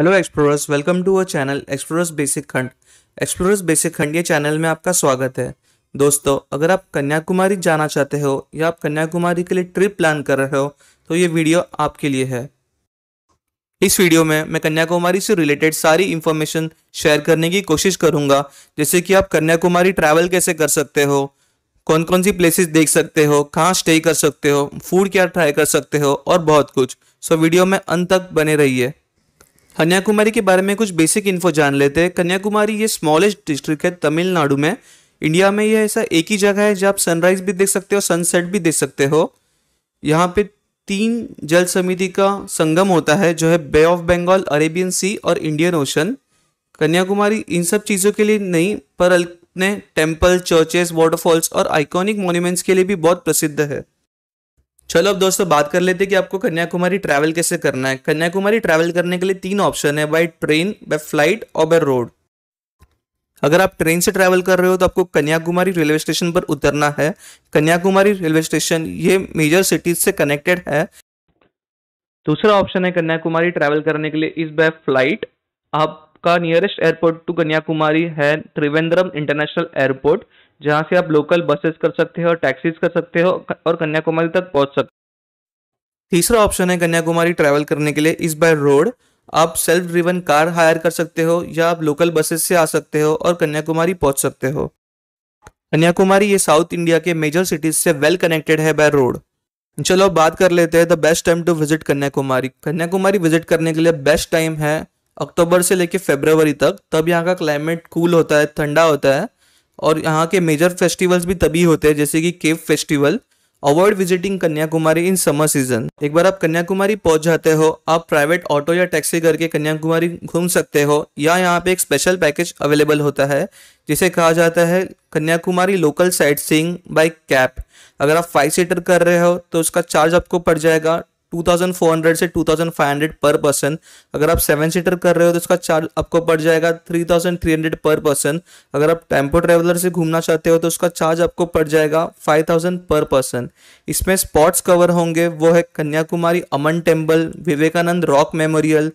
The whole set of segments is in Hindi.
hello explorers welcome to our channel explorers basic खंड एक्सप्लोरर्स बेसिक खंड ये चैनल में आपका स्वागत है दोस्तों अगर आप कन्याकुमारी जाना चाहते हो या आप कन्याकुमारी के लिए ट्रिप प्लान कर रहे हो तो ये वीडियो आपके लिए है इस वीडियो में मैं कन्याकुमारी से रिलेटेड सारी इंफॉर्मेशन शेयर करने की कोशिश करूंगा जैसे कि आप कन्याकुमारी ट्रैवल कैसे कर सकते हो कौन कौन सी प्लेसेस देख सकते हो कहाँ स्टे कर सकते हो फूड क्या ट्राई कर सकते हो और बहुत कुछ सो वीडियो में अंत तक बने रहिए कन्याकुमारी के बारे में कुछ बेसिक इन्फो जान लेते हैं कन्याकुमारी ये स्मॉलेस्ट डिस्ट्रिक्ट है तमिलनाडु में इंडिया में यह ऐसा एक ही जगह है जहाँ आप सनराइज भी देख सकते हो सनसेट भी देख सकते हो यहाँ पे तीन जल समिति का संगम होता है जो है bay of Bengal Arabian sea और इंडियन ओशन कन्याकुमारी इन सब चीज़ों के लिए नहीं पर अपने टेम्पल चर्चेस वाटरफॉल्स और आइकॉनिक मॉन्यूमेंट्स के लिए भी बहुत प्रसिद्ध है चलो अब दोस्तों बात कर लेते हैं कि आपको कन्याकुमारी ट्रैवल कैसे करना है कन्याकुमारी ट्रैवल करने के लिए तीन ऑप्शन है बाय ट्रेन बाय फ्लाइट और बाय रोड अगर आप ट्रेन से ट्रैवल कर रहे हो तो आपको कन्याकुमारी रेलवे स्टेशन पर उतरना है कन्याकुमारी रेलवे स्टेशन ये मेजर सिटीज से कनेक्टेड है दूसरा ऑप्शन है कन्याकुमारी ट्रैवल करने के लिए इज बाय फ्लाइट आप आपका नियरेस्ट एयरपोर्ट टू कन्याकुमारी है त्रिवेंद्रम इंटरनेशनल एयरपोर्ट जहां से आप लोकल बसेस कर सकते हो टैक्सीज कर सकते हो और कन्याकुमारी तक पहुंच सकते हो तीसरा ऑप्शन है कन्याकुमारी ट्रैवल करने के लिए इस बाय रोड आप सेल्फ ड्रिवन कार हायर कर सकते हो या आप लोकल बसेस से आ सकते हो और कन्याकुमारी पहुंच सकते हो कन्याकुमारी ये साउथ इंडिया के मेजर सिटीज से वेल कनेक्टेड है बाय रोड चलो बात कर लेते हैं the best time to visit Kanyakumari Kanyakumari visit करने के लिए बेस्ट टाइम है अक्टूबर से लेके फेबरवरी तक तब यहाँ का क्लाइमेट कूल होता है ठंडा होता है और यहाँ के मेजर फेस्टिवल्स भी तभी होते हैं जैसे कि cave festival avoid visiting Kanyakumari in summer season एक बार आप कन्याकुमारी पहुंच जाते हो आप प्राइवेट ऑटो या टैक्सी करके कन्याकुमारी घूम सकते हो या यहाँ पे एक स्पेशल पैकेज अवेलेबल होता है जिसे कहा जाता है Kanyakumari local sightseeing by cab अगर आप फाइव सीटर कर रहे हो तो उसका चार्ज आपको पड़ जाएगा 2400 से 2500 पर पर्सन अगर आप सेवन सीटर कर रहे हो तो इसका चार्ज आपको पड़ जाएगा 3300 पर पर्सन अगर आप टेम्पो ट्रेवलर से घूमना चाहते हो तो उसका चार्ज आपको पड़ जाएगा 5000 पर पर्सन इसमें स्पॉट्स कवर होंगे वो है Kanyakumari Amman temple Vivekananda rock memorial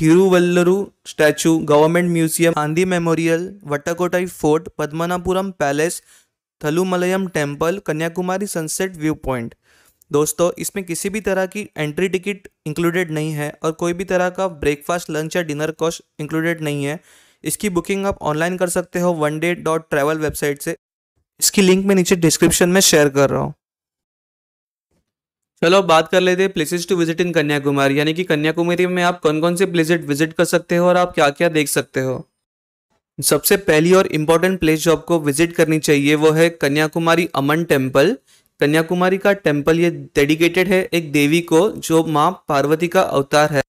Thiruvalluvar statue government museum Gandhi memorial Vattakottai fort Padmanabhapuram palace Thalumalayam temple Kanyakumari sunset view point दोस्तों इसमें किसी भी तरह की एंट्री टिकट इंक्लूडेड नहीं है और कोई भी तरह का ब्रेकफास्ट लंच या डिनर कॉस्ट इंक्लूडेड नहीं है इसकी बुकिंग आप ऑनलाइन कर सकते हो one day dot travel website से इसकी लिंक मैं नीचे डिस्क्रिप्शन में शेयर कर रहा हूँ चलो बात कर लेते हैं places to visit in Kanyakumari यानी कि कन्याकुमारी में आप कौन कौन से प्लेस विजिट कर सकते हो और आप क्या क्या देख सकते हो सबसे पहली और इम्पोर्टेंट प्लेस जो आपको विजिट करनी चाहिए वो है कन्याकुमारी अमन टेम्पल कन्याकुमारी का टेम्पल ये डेडिकेटेड है एक देवी को जो माँ पार्वती का अवतार है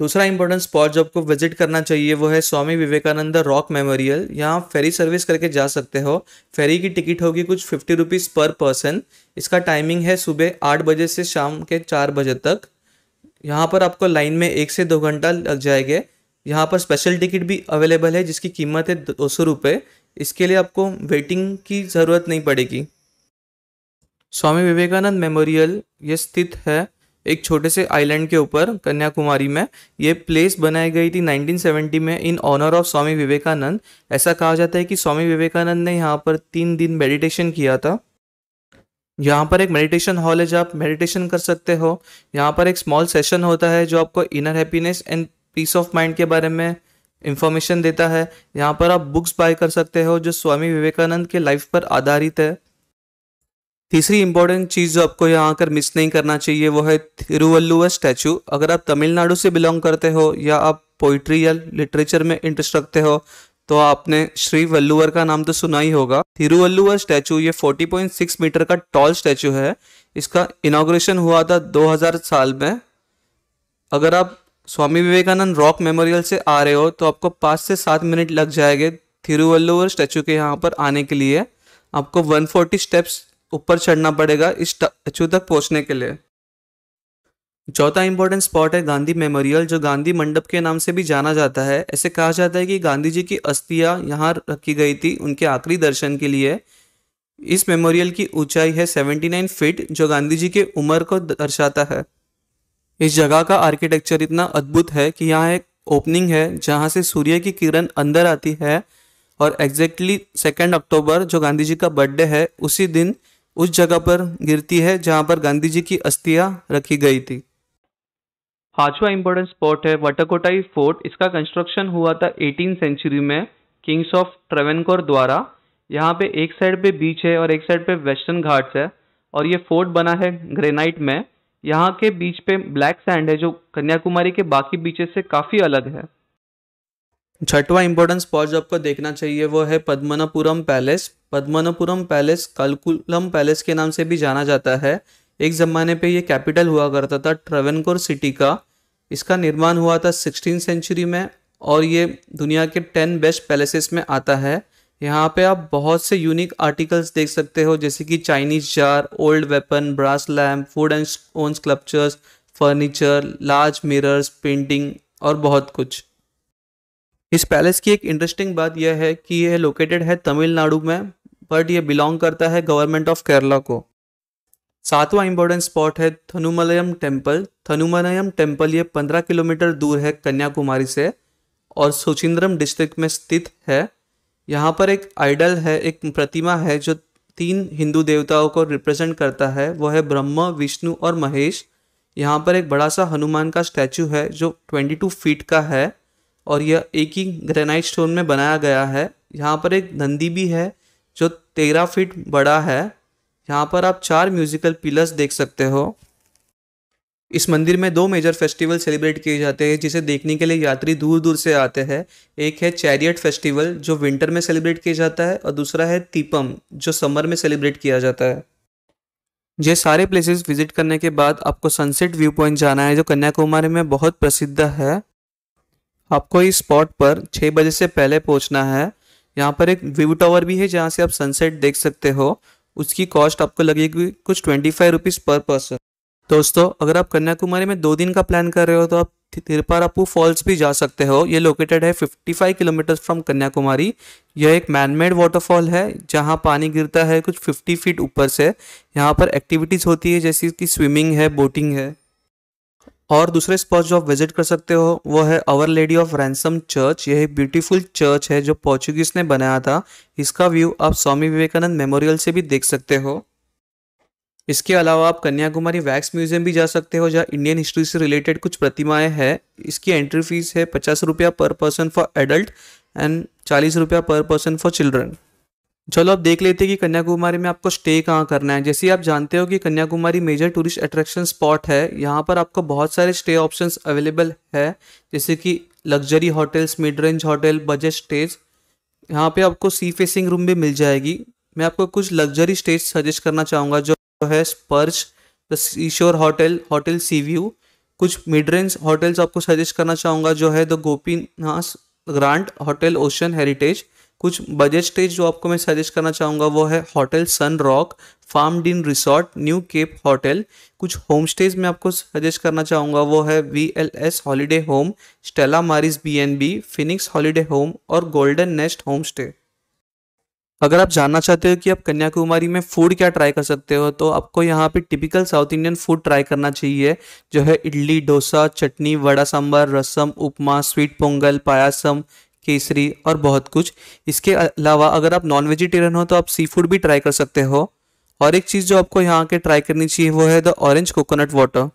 दूसरा इंपॉर्टेंट स्पॉट जो आपको विजिट करना चाहिए वो है स्वामी विवेकानंद रॉक मेमोरियल यहाँ फेरी सर्विस करके जा सकते हो फेरी की टिकट होगी कुछ फिफ्टी रुपीज़ पर पर्सन इसका टाइमिंग है सुबह आठ बजे से शाम के चार बजे तक यहाँ पर आपको लाइन में एक से दो घंटा लग जाएंगे यहाँ पर स्पेशल टिकट भी अवेलेबल है जिसकी कीमत है दो सौ रुपये इसके लिए आपको वेटिंग की ज़रूरत नहीं पड़ेगी स्वामी विवेकानंद मेमोरियल ये स्थित है एक छोटे से आइलैंड के ऊपर कन्याकुमारी में ये प्लेस बनाई गई थी 1970 में in honour of Swami Vivekananda ऐसा कहा जाता है कि स्वामी विवेकानंद ने यहाँ पर तीन दिन मेडिटेशन किया था यहाँ पर एक मेडिटेशन हॉल है जो आप मेडिटेशन कर सकते हो यहाँ पर एक स्मॉल सेशन होता है जो आपको inner happiness and peace of mind के बारे में इंफॉर्मेशन देता है यहाँ पर आप बुक्स बाय कर सकते हो जो स्वामी विवेकानंद के लाइफ पर आधारित है तीसरी इंपॉर्टेंट चीज़ जो आपको यहाँ आकर मिस नहीं करना चाहिए वो है थिरुवल्लुवर स्टैचू अगर आप तमिलनाडु से बिलोंग करते हो या आप पोइट्री या लिटरेचर में इंटरेस्ट रखते हो तो आपने श्री वल्लुवर का नाम तो सुना ही होगा थिरुवल्लुवर स्टैचू ये 40.6 मीटर का टॉल स्टैचू है इसका इनाग्रेशन हुआ था 2000 साल में अगर आप स्वामी विवेकानंद रॉक मेमोरियल से आ रहे हो तो आपको पाँच से सात मिनट लग जाएंगे थिरुवल्लुवर स्टैचू के यहाँ पर आने के लिए आपको 140 स्टेप्स ऊपर चढ़ना पड़ेगा इस स्टैचू तक पहुंचने के लिए चौथा इंपॉर्टेंट स्पॉट है गांधी मेमोरियल जो गांधी मंडप के नाम से भी जाना जाता है ऐसे कहा जाता है कि गांधी जी की अस्थियां यहाँ रखी गई थी उनके आखिरी दर्शन के लिए इस मेमोरियल की ऊंचाई है 79 फीट जो गांधी जी के उम्र को दर्शाता है इस जगह का आर्किटेक्चर इतना अद्भुत है कि यहाँ एक ओपनिंग है जहाँ से सूर्य की किरण अंदर आती है और एग्जैक्टली सेकेंड अक्टूबर जो गांधी जी का बर्थडे है उसी दिन उस जगह पर गिरती है जहाँ पर गांधी जी की अस्थियां रखी गई थी पांचवा इंपॉर्टेंट स्पॉट है वटकोटाई फोर्ट इसका कंस्ट्रक्शन हुआ था एटीन सेंचुरी में किंग्स ऑफ ट्रेवेनकोर द्वारा यहाँ पे एक साइड पे बीच है और एक साइड पे वेस्टर्न घाट्स है और ये फोर्ट बना है ग्रेनाइट में यहाँ के बीच पे ब्लैक सैंड है जो कन्याकुमारी के बाकी बीचेस से काफ़ी अलग है छठवां इंपॉर्टेंट स्पॉट जो आपको देखना चाहिए वो है Padmanabhapuram palace Padmanabhapuram palace Kalkulam palace के नाम से भी जाना जाता है एक ज़माने पे ये कैपिटल हुआ करता था ट्रेवनकोर सिटी का इसका निर्माण हुआ था सिक्सटीन सेंचुरी में और ये दुनिया के टेन बेस्ट पैलेसेस में आता है यहाँ पे आप बहुत से यूनिक आर्टिकल्स देख सकते हो जैसे कि Chinese jar old weapon brass lamp food and stone sculptures furniture large mirrors painting और बहुत कुछ इस पैलेस की एक इंटरेस्टिंग बात यह है कि यह लोकेटेड है तमिलनाडु में बट ये बिलोंग करता है गवर्नमेंट ऑफ केरला को सातवां इम्पोर्टेंट स्पॉट है थनुमलयम टेम्पल थनुमलयम टेम्पल ये पंद्रह किलोमीटर दूर है कन्याकुमारी से और सुचिंद्रम डिस्ट्रिक्ट में स्थित है यहाँ पर एक आइडल है एक प्रतिमा है जो तीन हिंदू देवताओं को रिप्रेजेंट करता है वह है ब्रह्मा विष्णु और महेश यहाँ पर एक बड़ा सा हनुमान का स्टैचू है जो 22 फीट का है और यह एक ही ग्रेनाइट स्टोन में बनाया गया है यहाँ पर एक नंदी भी है जो तेरह फीट बड़ा है यहाँ पर आप चार म्यूजिकल पिलर्स देख सकते हो इस मंदिर में दो मेजर फेस्टिवल सेलिब्रेट किए जाते हैं जिसे देखने के लिए यात्री दूर दूर से आते हैं एक है चैरियट फेस्टिवल जो विंटर में सेलिब्रेट किया जाता है और दूसरा है तीपम जो समर में सेलिब्रेट किया जाता है ये सारे प्लेसेस विजिट करने के बाद आपको सनसेट व्यू पॉइंट जाना है जो कन्याकुमारी में बहुत प्रसिद्ध है आपको इस स्पॉट पर छः बजे से पहले पहुंचना है यहाँ पर एक व्यू टावर भी है जहाँ से आप सनसेट देख सकते हो उसकी कॉस्ट आपको लगेगी कुछ twenty five rupees per person दोस्तों अगर आप कन्याकुमारी में दो दिन का प्लान कर रहे हो तो आप तिरपारापू फॉल्स भी जा सकते हो ये लोकेटेड है fifty five kilometre from Kanyakumari यह एक मैनमेड वाटरफॉल है जहाँ पानी गिरता है कुछ फिफ्टी फीट ऊपर से यहाँ पर एक्टिविटीज़ होती है जैसे कि स्विमिंग है बोटिंग है और दूसरे स्पॉट जो आप विजिट कर सकते हो वो है our lady of ransom church यह ब्यूटीफुल चर्च है जो पोर्चुगीज ने बनाया था इसका व्यू आप स्वामी विवेकानंद मेमोरियल से भी देख सकते हो इसके अलावा आप कन्याकुमारी वैक्स म्यूजियम भी जा सकते हो जहाँ इंडियन हिस्ट्री से रिलेटेड कुछ प्रतिमाएं हैं इसकी एंट्री फीस है पचास रुपया पर पर्सन फॉर एडल्ट एंड चालीस रुपया पर पर्सन फॉर चिल्ड्रन चलो अब देख लेते हैं कि कन्याकुमारी में आपको स्टे कहाँ करना है जैसे आप जानते हो कि Kanyakumari major tourist attraction spot है यहाँ पर आपको बहुत सारे स्टे ऑप्शंस अवेलेबल है जैसे कि luxury hotels mid range hotel budget stays यहाँ पे आपको सी फेसिंग रूम भी मिल जाएगी मैं आपको कुछ लग्जरी स्टेज सजेस्ट करना चाहूँगा जो है Sparsh the seashore hotel hotel sea view कुछ मिड रेंज होटल्स आपको सजेस्ट करना चाहूँगा जो है the Gopinath grand hotel ocean heritage कुछ बजट स्टेज जो आपको मैं सजेस्ट करना चाहूँगा वो है hotel sun rock farm inn resort new cape hotel कुछ होम स्टेज मैं आपको सजेस्ट करना चाहूँगा वो है V L S holiday home Stella Maris B N B Phoenix holiday home और गोल्डन नेस्ट होम स्टे अगर आप जानना चाहते हो कि आप कन्याकुमारी में फूड क्या ट्राई कर सकते हो तो आपको यहाँ पे typical south Indian food try करना चाहिए जो है इडली डोसा चटनी वड़ा सांबर रसम उपमा स्वीट पोंगल पायासम केसरी और बहुत कुछ इसके अलावा अगर आप नॉन वेजिटेरियन हो तो आप सी फूड भी ट्राई कर सकते हो और एक चीज़ जो आपको यहाँ के ट्राई करनी चाहिए वो है the orange coconut water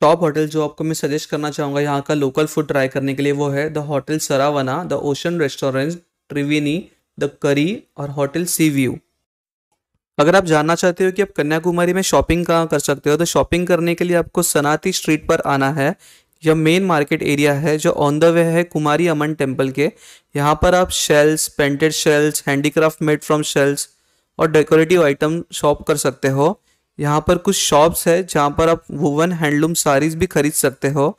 top hotel जो आपको मैं सजेस्ट करना चाहूँगा यहाँ का लोकल फूड ट्राई करने के लिए वो है the hotel Saravana the ocean restaurant Triveni the curry और होटल सी व्यू अगर आप जानना चाहते हो कि आप कन्याकुमारी में शॉपिंग कहाँ कर सकते हो तो शॉपिंग करने के लिए आपको सनाती स्ट्रीट पर आना है यह मेन मार्केट एरिया है जो ऑन द वे है कुमारी अमन टेम्पल के यहाँ पर आप shells painted shells handicraft made from shells और डेकोरेटिव आइटम शॉप कर सकते हो यहाँ पर कुछ शॉप्स है जहाँ पर आप वुवन हैंडलूम साड़ीज भी खरीद सकते हो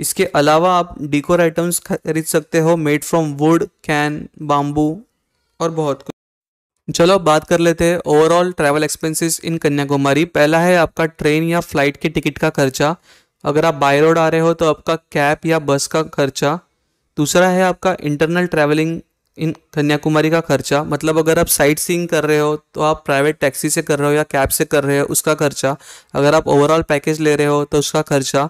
इसके अलावा आप डिकोर आइटम्स खरीद सकते हो made from wood cane bamboo और बहुत कुछ चलो बात कर लेते हैं overall travel expenses in Kanyakumari पहला है आपका ट्रेन या फ्लाइट के टिकट का खर्चा अगर आप बाय रोड आ रहे हो तो आपका कैब या बस का खर्चा दूसरा है आपका इंटरनल ट्रैवलिंग इन कन्याकुमारी का खर्चा मतलब अगर आप साइट सीइंग कर रहे हो तो आप प्राइवेट टैक्सी से कर रहे हो या कैब से कर रहे हो उसका खर्चा अगर आप ओवरऑल पैकेज ले रहे हो तो उसका खर्चा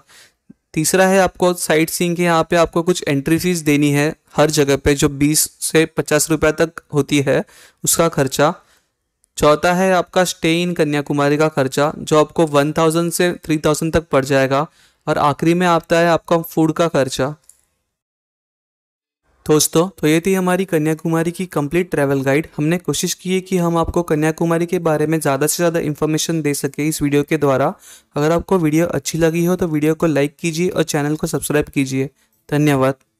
तीसरा है आपको साइट सीइंग के यहाँ पे आपको कुछ एंट्री फीस देनी है हर जगह पे जो 20 से 50 रुपए तक होती है उसका खर्चा चौथा है आपका स्टे इन कन्याकुमारी का खर्चा जो आपको वन थाउजेंड से थ्री थाउजेंड तक पड़ जाएगा और आखिरी में आता है आपका फूड का खर्चा दोस्तों तो ये थी हमारी कन्याकुमारी की कंप्लीट ट्रैवल गाइड हमने कोशिश की है कि हम आपको कन्याकुमारी के बारे में ज़्यादा से ज़्यादा इन्फॉर्मेशन दे सके इस वीडियो के द्वारा अगर आपको वीडियो अच्छी लगी हो तो वीडियो को लाइक कीजिए और चैनल को सब्सक्राइब कीजिए धन्यवाद